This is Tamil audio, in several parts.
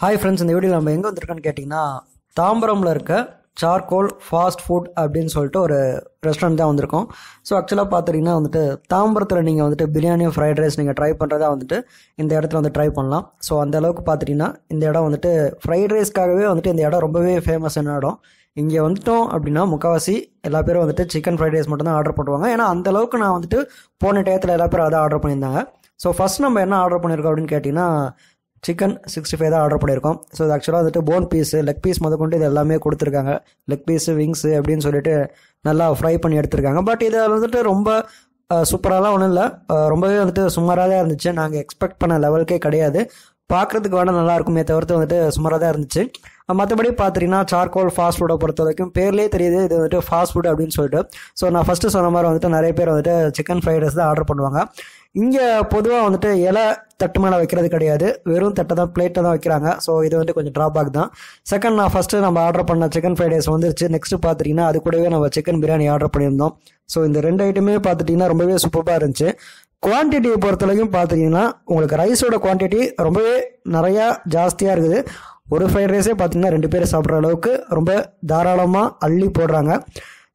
ஹாய் ஃப்ரெண்ட்ஸ் இந்த வீடியோ நம்ம எங்கே வந்திருக்கோன்னு கேட்டிங்கன்னா தாம்பரமில் இருக்க சார்கோல் ஃபாஸ்ட் ஃபுட் அப்படின்னு சொல்லிட்டு ஒரு ரெஸ்டாரண்ட் தான் வந்திருக்கோம் ஸோ ஆக்சுவலாக பார்த்துட்டிங்கன்னா வந்துட்டு தாம்பரத்தில் நீங்கள் வந்துட்டு பிரியாணி ஃப்ரைட் ரைஸ் நீங்கள் ட்ரை பண்ணுறதா வந்துட்டு இந்த இடத்துல வந்து ட்ரை பண்ணலாம் ஸோ அந்த அளவுக்கு பார்த்துட்டிங்கன்னா இந்த இடம் வந்துட்டு ஃப்ரைட் ரைஸ்க்காகவே வந்துட்டு இந்த இடம் ரொம்பவே ஃபேமஸான இடம் இங்கே வந்துட்டோம் அப்படின்னா முக்கால்வாசி எல்லா பேரும் வந்துட்டு சிக்கன் ஃப்ரைட் ரைஸ் மட்டும்தான் ஆர்டர் பண்ணுவாங்க ஏன்னா அந்த அளவுக்கு நான் வந்துட்டு போன டயத்தில் எல்லா பேரும் அதை ஆர்டர் பண்ணியிருந்தாங்க ஸோ ஃபஸ்ட் நம்ம என்ன ஆர்டர் பண்ணியிருக்கோம் அப்படின்னு கேட்டிங்கன்னா சிக்கன் சிக்ஸ்டி ஃபைவ் தான் ஆர்டர் பண்ணியிருக்கோம் ஸோ இது ஆக்சுவலாக வந்துட்டு போன் பீஸு லெக் பீஸ் முதற்கொண்டு இது எல்லாமே கொடுத்துருக்காங்க லெக் பீஸு விங்ஸு அப்படின்னு சொல்லிட்டு நல்லா ஃப்ரை பண்ணி எடுத்திருக்காங்க பட் இது வந்துட்டு ரொம்ப சூப்பராகலாம் ஒன்றும் இல்லை ரொம்பவே வந்துட்டு சுமாராக தான் இருந்துச்சு நாங்கள் எக்ஸ்பெக்ட் பண்ண லெவலுக்கே கிடையாது பார்க்குறதுக்கு வேணால் நல்லா இருக்குமே தவிர்த்து வந்துட்டு சுமாராக தான் இருந்துச்சு மற்றபடி பார்த்தீங்கன்னா சார்கோல் ஃபாஸ்ட் ஃபுட்டை பொறுத்த வரைக்கும் பேர்லேயே தெரியுது இது வந்துட்டு ஃபாஸ்ட் ஃபுட் அப்படின்னு சொல்லிட்டு ஸோ நான் ஃபஸ்ட்டு சொன்ன மாதிரி வந்துட்டு நிறைய பேர் வந்துட்டு சிக்கன் ஃப்ரைட் ரைஸ் தான் ஆர்டர் பண்ணுவாங்க இங்கே பொதுவாக வந்துட்டு இலை தட்டு மேலே வைக்கிறது கிடையாது வெறும் தட்டை தான் பிளேட்டை தான் வைக்கிறாங்க ஸோ இது வந்து கொஞ்சம் ட்ராபேக் தான் செகண்ட் நான் ஃபஸ்ட்டு நம்ம ஆர்டர் பண்ண சிக்கன் ஃப்ரைட் ரைஸ் வந்துருச்சு நெக்ஸ்ட்டு பார்த்துட்டிங்கன்னா அது கூடவே நம்ம சிக்கன் பிரியாணி ஆர்டர் பண்ணியிருந்தோம் ஸோ இந்த ரெண்டு ஐட்டமே பார்த்துட்டிங்கன்னா ரொம்பவே சூப்பராக இருந்துச்சு குவான்டிட்டியை பொறுத்தளவுக்கும் பார்த்தீங்கன்னா உங்களுக்கு ரைஸோட குவான்டிட்டி ரொம்பவே நிறையா ஜாஸ்தியாக இருக்குது ஒரு ஃப்ரைட் ரைஸே பார்த்திங்கன்னா ரெண்டு பேர் சாப்பிட்ற அளவுக்கு ரொம்ப தாராளமாக அள்ளி போடுறாங்க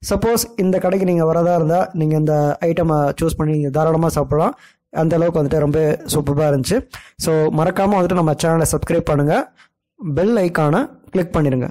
சப்போஸ் இந்த கடைக்கு நீங்கள் வரதா இருந்தால் நீங்கள் இந்த ஐட்டமை சூஸ் பண்ணி நீங்கள் தாராளமாக சாப்பிட்லாம் அந்த அளவுக்கு வந்துட்டு ரொம்ப சூப்பராக இருந்துச்சு ஸோ மறக்காமல் வந்துட்டு நம்ம சேனலை சப்ஸ்கிரைப் பண்ணுங்கள் பெல் ஐக்கானை கிளிக் பண்ணிடுங்க